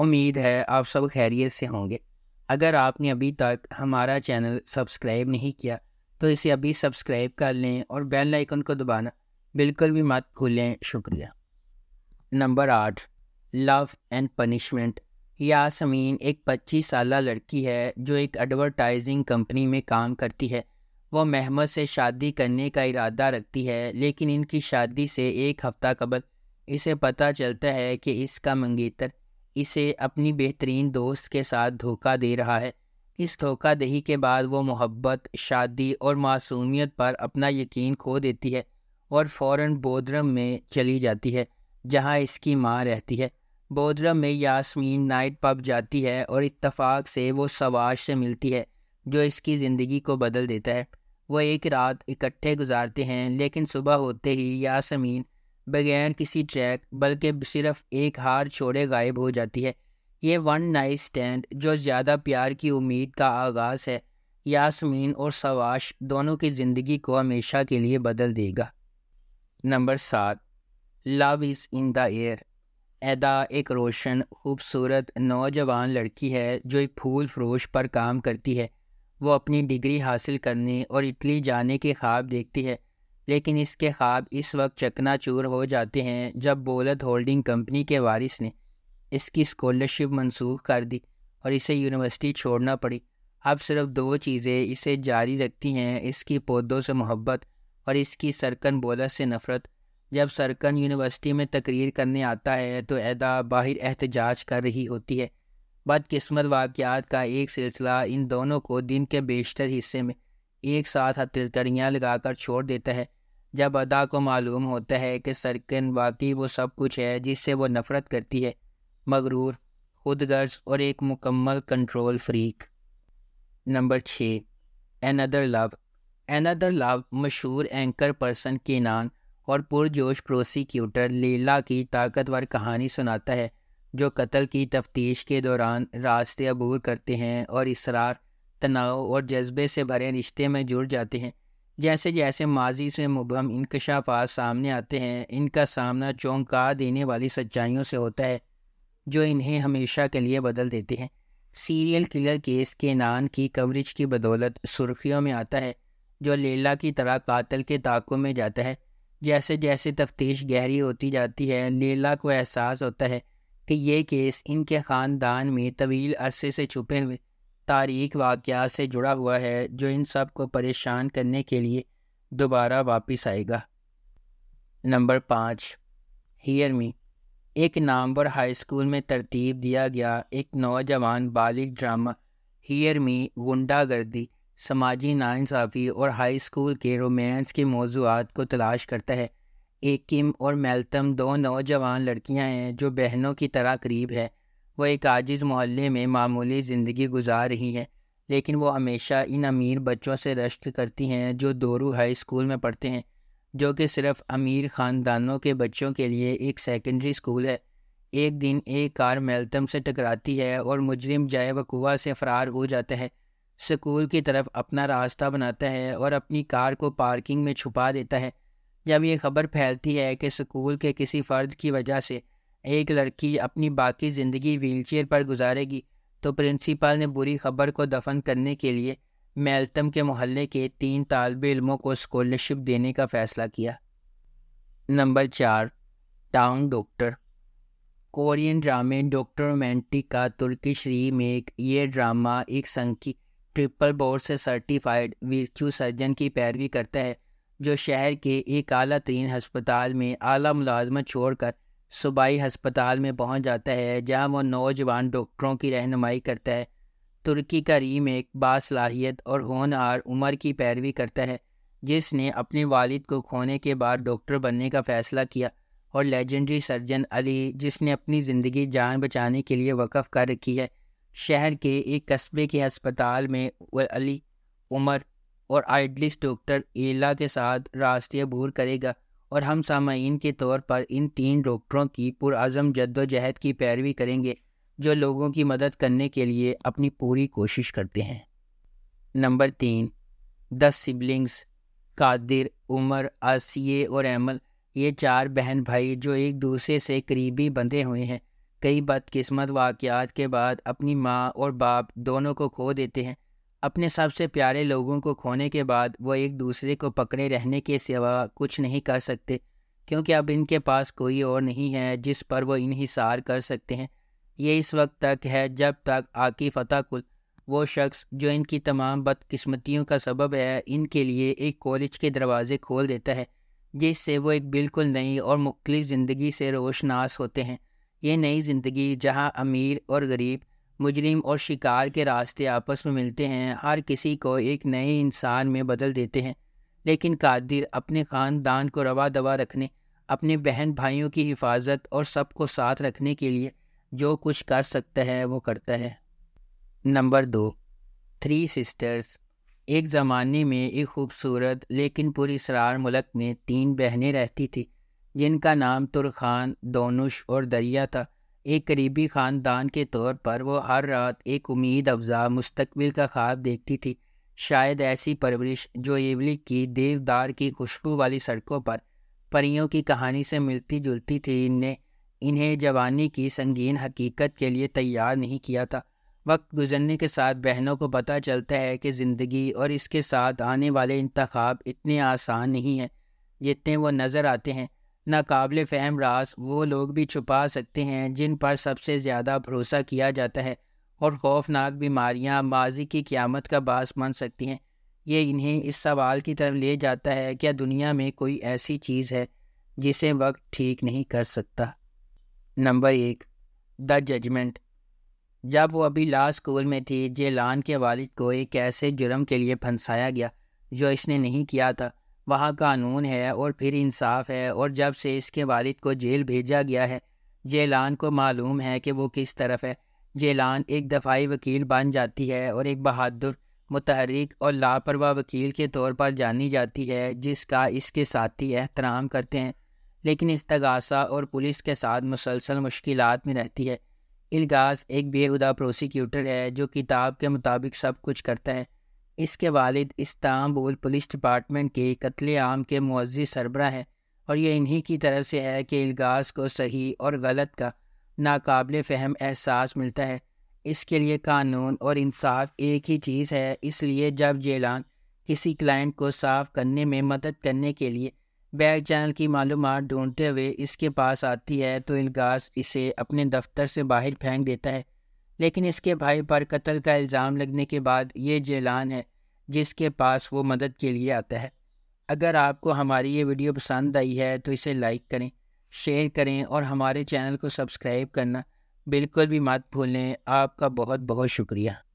उम्मीद है आप सब खैरियत से होंगे अगर आपने अभी तक हमारा चैनल सब्सक्राइब नहीं किया तो इसे अभी सब्सक्राइब कर लें और बेल आइकन को दबाना बिल्कुल भी मत भूलें शुक्रिया नंबर आठ लव एंड पनिशमेंट यासमीन एक 25 साल लड़की है जो एक एडवर्टाइजिंग कंपनी में काम करती है वह महमद से शादी करने का इरादा रखती है लेकिन इनकी शादी से एक हफ्ता कबल इसे पता चलता है कि इसका मंगेतर इसे अपनी बेहतरीन दोस्त के साथ धोखा दे रहा है इस दही के बाद वो मोहब्बत शादी और मासूमियत पर अपना यकीन खो देती है और फौरन बोधरम में चली जाती है जहाँ इसकी माँ रहती है बोधरम में यास्मीन नाइट पब जाती है और इतफाक़ से वो सवाज से मिलती है जो इसकी ज़िंदगी को बदल देता है वह एक रात इकट्ठे गुजारते हैं लेकिन सुबह होते ही यासमीन बगैर किसी ट्रैक बल्कि सिर्फ एक हार छोड़े गायब हो जाती है ये वन नाइट स्टैंड जो ज़्यादा प्यार की उम्मीद का आगाज़ है यासमीन और सवाश दोनों की ज़िंदगी को हमेशा के लिए बदल देगा नंबर सात love is in the air ऐदा एक रोशन खूबसूरत नौजवान लड़की है जो एक फूल फरोश पर काम करती है वो अपनी डिग्री हासिल करने और इटली जाने के ख्वाब देखती है लेकिन इसके ख्वाब इस वक्त चकनाचूर हो जाते हैं जब बोलत होल्डिंग कंपनी के वारिस ने इसकी स्कॉलरशिप मंसूख कर दी और इसे यूनिवर्सिटी छोड़ना पड़ी अब सिर्फ दो चीज़ें इसे जारी रखती हैं इसकी पौधों से मोहब्बत और इसकी सरकन बोलत से नफ़रत जब सरकन यूनिवर्सिटी में तकरीर करने आता है तो अदा बाहर एहतजाज कर रही होती है बदकस्मत वाक़ात का एक सिलसिला इन दोनों को दिन के बेशतर हिस्से में एक साथ हथकड़ियाँ लगाकर छोड़ देता है जब अदा को मालूम होता है कि सरकन वाकई वो सब कुछ है जिससे वो नफ़रत करती है मगरूर खुद गर्ज और एक मुकम्मल कंट्रोल फ्रीक नंबर छः another love another love मशहूर एंकर पर्सन के नान और पुरजोश प्रोसिक्यूटर लीला की ताकतवर कहानी सुनाता है जो कत्ल की तफ्तीश के दौरान रास्ते अबूर करते हैं और इसरार तनाव और जज्बे से भरे रिश्ते में जुड़ जाते हैं जैसे जैसे माजी से मुबम इनकशाफात सामने आते हैं इनका सामना चौंका देने वाली सच्चाइयों से होता है जो इन्हें हमेशा के लिए बदल देते हैं सीरियल किलर केस के नान की कवरेज की बदौलत सुर्खियों में आता है जो लेला की तरह कातल के ताकों में जाता है जैसे जैसे तफ्तीश गहरी होती जाती है लेला को एहसास होता है कि ये केस इनके ख़ानदान में तवील अरसे से छुपे हुए तारीख वाक़ से जुड़ा हुआ है जो इन सब को परेशान करने के लिए दोबारा वापस आएगा नंबर पाँच हियर मी एक नामवर हाई स्कूल में तरतीब दिया गया एक नौजवान बालिग ड्रामा हियर मी गुंडागर्दी समाजी नाानसाफ़ी और हाई स्कूल के रोमांस के मौजूद को तलाश करता है एक किम और मेल्टम दो नौजवान लड़कियां हैं जो बहनों की तरह करीब है वह एक आजिज़ मोहल्ले में मामूली ज़िंदगी गुजार रही हैं लेकिन वो हमेशा इन अमीर बच्चों से रश्क करती हैं जो दोरू हाई स्कूल में पढ़ते हैं जो कि सिर्फ अमीर ख़ानदानों के बच्चों के लिए एक सेकेंडरी स्कूल है एक दिन एक कार मेलतम से टकराती है और मुजरिम जय वकूआ से फ़रार हो जाता है स्कूल की तरफ अपना रास्ता बनाता है और अपनी कार को पार्किंग में छुपा देता है जब ये खबर फैलती है कि स्कूल के किसी फ़र्द की वजह से एक लड़की अपनी बाकी ज़िंदगी व्हीलचेयर पर गुजारेगी तो प्रिंसिपल ने बुरी खबर को दफन करने के लिए मेलतम के मोहल्ले के तीन तालब इलमों को स्कॉलरशिप देने का फ़ैसला किया नंबर चार टाउन डॉक्टर कोरियन ड्रामे डॉक्टर मैंटिक का तुर्किश मेक ये ड्रामा एक संकी ट्रिपल बोर्ड से सर्टिफाइड वीरचू सर्जन की पैरवी करता है जो शहर के एक अला तरीन हस्पताल में अली मुलाजमत छोड़कर सूबाई हस्पताल में पहुंच जाता है जहां वह नौजवान डॉक्टरों की रहनुमाई करता है तुर्की का रीमेक बासलाहियत और होनहार उमर की पैरवी करता है जिसने अपने वालिद को खोने के बाद डॉक्टर बनने का फ़ैसला किया और लेजेंडरी सर्जन अली जिसने अपनी ज़िंदगी जान बचाने के लिए वक़ कर रखी है शहर के एक कस्बे के अस्पताल में अली उमर और आइडलिस डॉक्टर एला के साथ रास्ते अबूर करेगा और हम सामीन के तौर पर इन तीन डॉक्टरों की पुरज़म जद्दोजहद की पैरवी करेंगे जो लोगों की मदद करने के लिए अपनी पूरी कोशिश करते हैं नंबर तीन दस सिबलिंग्स कादिर उमर आसिए और अमल ये चार बहन भाई जो एक दूसरे से करीबी बंधे हुए हैं कई बदकिस्मत वाक़ात के बाद अपनी माँ और बाप दोनों को खो देते हैं अपने सबसे प्यारे लोगों को खोने के बाद वो एक दूसरे को पकड़े रहने के सिवा कुछ नहीं कर सकते क्योंकि अब इनके पास कोई और नहीं है जिस पर वो इन्हिसार कर सकते हैं ये इस वक्त तक है जब तक आकिफ अताकुल वो शख्स जो इनकी तमाम बदकस्मतियों का सबब है इनके लिए एक कॉलेज के दरवाज़े खोल देता है जिससे वो एक बिल्कुल नई और मुख्तलिफ ज़िंदगी से रोशनास होते हैं ये नई ज़िंदगी जहाँ अमीर और गरीब मुजरिम और शिकार के रास्ते आपस में मिलते हैं हर किसी को एक नए इंसान में बदल देते हैं लेकिन कादिर अपने ख़ानदान को रवा दवा रखने अपने बहन भाइयों की हिफाजत और सबको साथ रखने के लिए जो कुछ कर सकता है वो करता है नंबर दो थ्री सिस्टर्स एक ज़माने में एक खूबसूरत लेकिन पुरसरार मुल्क में तीन बहनें रहती थी जिनका नाम तुरखान दोनुश और दरिया था एक करीबी ख़ानदान के तौर पर वो हर रात एक उम्मीद अफजा मुस्तबिल का ख्वाब देखती थी शायद ऐसी परवरिश जो इवली की देवदार की खुशबू वाली सड़कों पर परियों की कहानी से मिलती जुलती थी इनने इन्हें जवानी की संगीन हकीकत के लिए तैयार नहीं किया था वक्त गुजरने के साथ बहनों को पता चलता है कि ज़िंदगी और इसके साथ आने वाले इंतखब इतने आसान नहीं हैं जितने वो नज़र आते हैं नाकबिल फहम रास वो लोग भी छुपा सकते हैं जिन पर सबसे ज़्यादा भरोसा किया जाता है और खौफनाक बीमारियां माजी की क़्यामत का बास बन सकती हैं ये इन्हें इस सवाल की तरफ ले जाता है क्या दुनिया में कोई ऐसी चीज़ है जिसे वक्त ठीक नहीं कर सकता नंबर एक द जजमेंट जब वो अभी ला स्कूल में थी जेलान के वालिद को एक ऐसे जुर्म के लिए फंसाया गया जो इसने नहीं किया था वहाँ कानून है और फिर इंसाफ है और जब से इसके वालिद को जेल भेजा गया है जेलान को मालूम है कि वो किस तरफ है जेलान एक दफ़ाई वकील बन जाती है और एक बहादुर मतहरक और लापरवाह वकील के तौर पर जानी जाती है जिसका इसके साथी एहतराम करते हैं लेकिन इस तगासा और पुलिस के साथ मुसलसल मुश्किल में रहती है इलगास एक बेहुदा प्रोसिक्यूटर है जो किताब के मुताबिक सब कुछ करता है इसके वालिद इस्तांबुल पुलिस डिपार्टमेंट के कत्ले आम के मुआजी सरबरा हैं और ये इन्हीं की तरफ से है कि इलगास को सही और गलत का नाकबिल फहम एहसास मिलता है इसके लिए कानून और इंसाफ एक ही चीज़ है इसलिए जब जेलान किसी क्लाइंट को साफ करने में मदद करने के लिए बैक चैनल की मालूम ढूंढते हुए इसके पास आती है तो इलगास इसे अपने दफ्तर से बाहर फेंक देता है लेकिन इसके भाई पर कत्ल का इल्ज़ाम लगने के बाद ये जेलान है जिसके पास वो मदद के लिए आता है अगर आपको हमारी ये वीडियो पसंद आई है तो इसे लाइक करें शेयर करें और हमारे चैनल को सब्सक्राइब करना बिल्कुल भी मत भूलें आपका बहुत बहुत शुक्रिया